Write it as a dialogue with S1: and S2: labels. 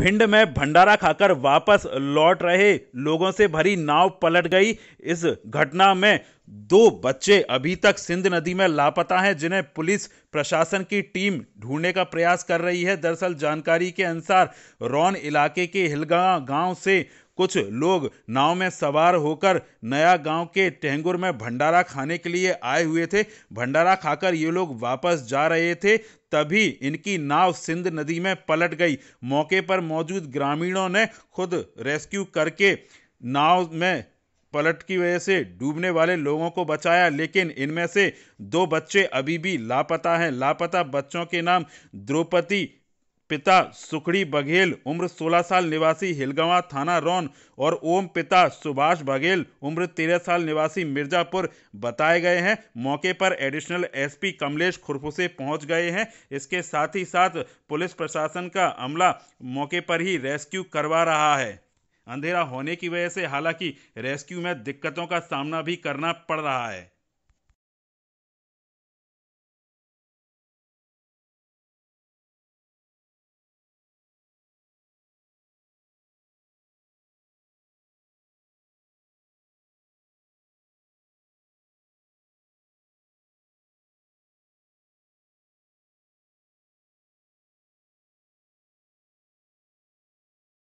S1: भिंड में भंडारा खाकर वापस लौट रहे लोगों से भरी नाव पलट गई इस घटना में दो बच्चे अभी तक सिंध नदी में लापता हैं जिन्हें पुलिस प्रशासन की टीम ढूंढने का प्रयास कर रही है दरअसल जानकारी के अनुसार रौन इलाके के हिलगा गांव से कुछ लोग नाव में सवार होकर नया गांव के टेंगुर में भंडारा खाने के लिए आए हुए थे भंडारा खाकर ये लोग वापस जा रहे थे तभी इनकी नाव सिंध नदी में पलट गई मौके पर मौजूद ग्रामीणों ने खुद रेस्क्यू करके नाव में पलट की वजह से डूबने वाले लोगों को बचाया लेकिन इनमें से दो बच्चे अभी भी लापता हैं लापता बच्चों के नाम द्रौपदी पिता सुखड़ी बघेल उम्र 16 साल निवासी हिलगवा थाना रौन और ओम पिता सुभाष बघेल उम्र 13 साल निवासी मिर्जापुर बताए गए हैं मौके पर एडिशनल एसपी कमलेश खुरफुसे पहुंच गए हैं इसके साथ ही साथ पुलिस प्रशासन का अमला मौके पर ही रेस्क्यू करवा रहा है अंधेरा होने की वजह से हालांकि रेस्क्यू में दिक्कतों का सामना भी करना पड़ रहा है